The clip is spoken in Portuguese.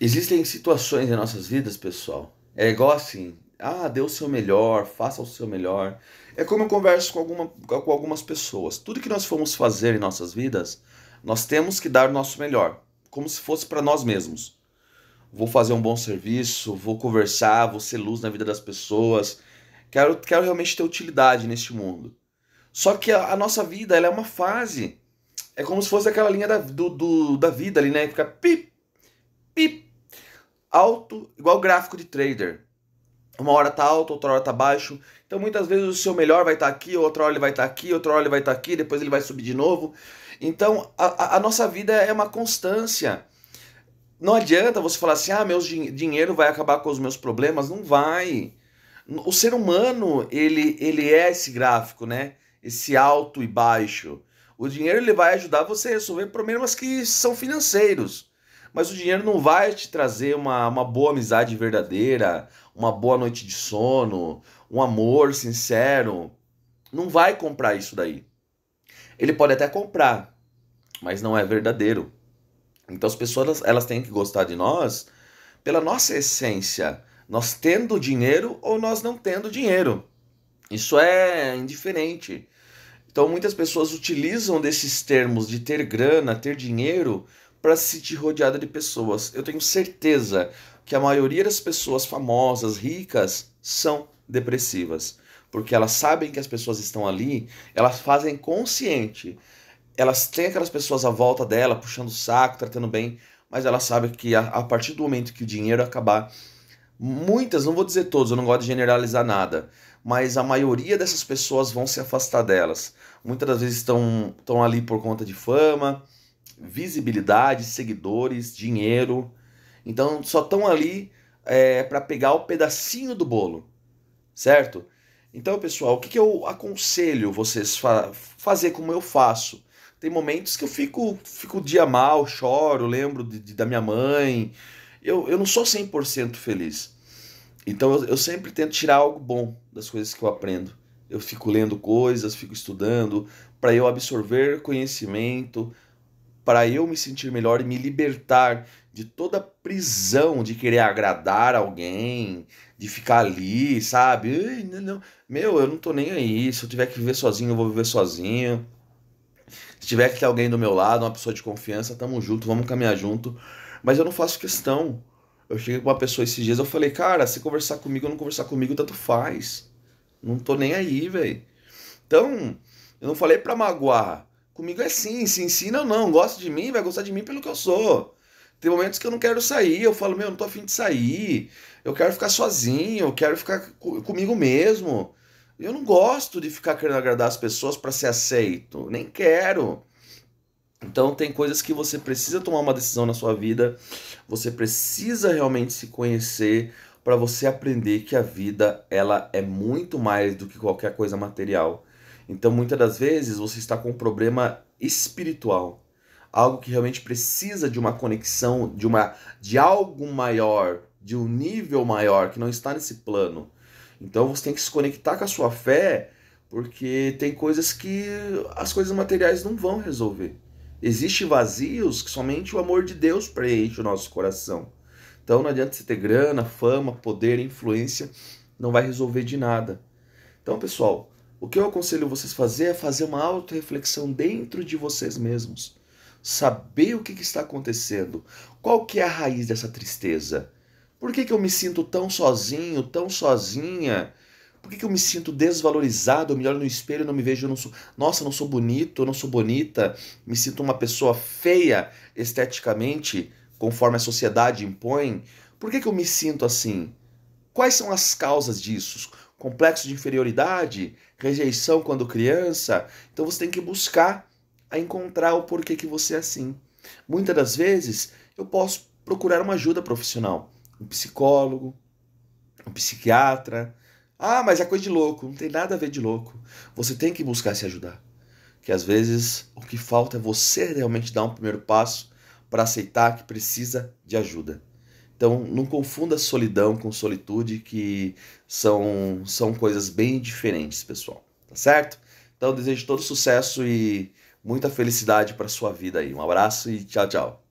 existem situações em nossas vidas, pessoal. É igual assim, ah, dê o seu melhor, faça o seu melhor. É como eu converso com, alguma, com algumas pessoas. Tudo que nós formos fazer em nossas vidas, nós temos que dar o nosso melhor, como se fosse para nós mesmos. Vou fazer um bom serviço, vou conversar, vou ser luz na vida das pessoas. Quero, quero realmente ter utilidade neste mundo. Só que a, a nossa vida ela é uma fase. É como se fosse aquela linha da, do, do da vida ali, né? Que fica pip, pip, alto, igual gráfico de trader. Uma hora tá alto, outra hora tá baixo. Então muitas vezes o seu melhor vai estar tá aqui, outra hora ele vai estar tá aqui, outra hora ele vai estar tá aqui, depois ele vai subir de novo. Então a, a, nossa vida é uma constância. Não adianta você falar assim, ah, meu dinheiro vai acabar com os meus problemas. Não vai. O ser humano, ele, ele é esse gráfico, né? Esse alto e baixo. O dinheiro ele vai ajudar você a resolver problemas que são financeiros mas o dinheiro não vai te trazer uma, uma boa amizade verdadeira, uma boa noite de sono, um amor sincero. Não vai comprar isso daí. Ele pode até comprar, mas não é verdadeiro. Então as pessoas elas têm que gostar de nós pela nossa essência, nós tendo dinheiro ou nós não tendo dinheiro. Isso é indiferente. Então muitas pessoas utilizam desses termos de ter grana, ter dinheiro, para se sentir rodeada de pessoas. Eu tenho certeza que a maioria das pessoas famosas, ricas, são depressivas, porque elas sabem que as pessoas estão ali, elas fazem consciente. Elas têm aquelas pessoas à volta dela, puxando o saco, tratando bem, mas elas sabem que a, a partir do momento que o dinheiro acabar, muitas, não vou dizer todas, eu não gosto de generalizar nada, mas a maioria dessas pessoas vão se afastar delas. Muitas das vezes estão, estão ali por conta de fama, visibilidade, seguidores, dinheiro. Então só estão ali é, para pegar o pedacinho do bolo, certo? Então, pessoal, o que, que eu aconselho vocês fa fazer como eu faço? Tem momentos que eu fico, fico dia mal, choro, lembro de, de, da minha mãe. Eu, eu não sou 100% feliz. Então, eu, eu sempre tento tirar algo bom das coisas que eu aprendo. Eu fico lendo coisas, fico estudando, para eu absorver conhecimento, para eu me sentir melhor e me libertar de toda a prisão de querer agradar alguém, de ficar ali, sabe? Não, não. Meu, eu não tô nem aí. Se eu tiver que viver sozinho, eu vou viver sozinho. Se tiver que ter alguém do meu lado, uma pessoa de confiança, tamo junto, vamos caminhar junto. Mas eu não faço questão. Eu cheguei com uma pessoa esses dias, eu falei, cara, se conversar comigo ou não conversar comigo, tanto faz. Não tô nem aí, velho. Então, eu não falei pra magoar. Comigo é sim, se ensina ou não. Gosta de mim, vai gostar de mim pelo que eu sou. Tem momentos que eu não quero sair, eu falo, meu, não tô afim de sair, eu quero ficar sozinho, eu quero ficar comigo mesmo. Eu não gosto de ficar querendo agradar as pessoas para ser aceito, nem quero. Então tem coisas que você precisa tomar uma decisão na sua vida, você precisa realmente se conhecer para você aprender que a vida ela é muito mais do que qualquer coisa material. Então, muitas das vezes, você está com um problema espiritual, algo que realmente precisa de uma conexão, de uma de algo maior, de um nível maior que não está nesse plano. Então, você tem que se conectar com a sua fé, porque tem coisas que as coisas materiais não vão resolver. Existem vazios que somente o amor de Deus preenche o nosso coração. Então não adianta você ter grana, fama, poder, influência, não vai resolver de nada. Então, pessoal, o que eu aconselho vocês a fazer é fazer uma auto-reflexão dentro de vocês mesmos. Saber o que, que, está acontecendo. Qual que é a raiz dessa tristeza? Por que, que eu me sinto tão sozinho, tão sozinha? Por que, que eu me sinto desvalorizado? Eu me olho no espelho e não me vejo. Eu não sou, nossa, eu não sou bonito, eu não sou bonita. Me sinto uma pessoa feia esteticamente, conforme a sociedade impõe. Por que, que eu me sinto assim? Quais são as causas disso? complexo de inferioridade, rejeição quando criança. Então você tem que buscar a encontrar o porquê que você é assim. Muitas das vezes eu posso procurar uma ajuda profissional, um psicólogo, um psiquiatra. Ah, mas é coisa de louco, não tem nada a ver de louco. Você tem que buscar se ajudar. Que às vezes o que falta é você realmente dar um primeiro passo para aceitar que precisa de ajuda. Então, não confunda solidão com solitude, que são, são coisas bem diferentes, pessoal. Tá certo? Então, desejo todo sucesso e muita felicidade para sua vida aí. Um abraço e tchau, tchau.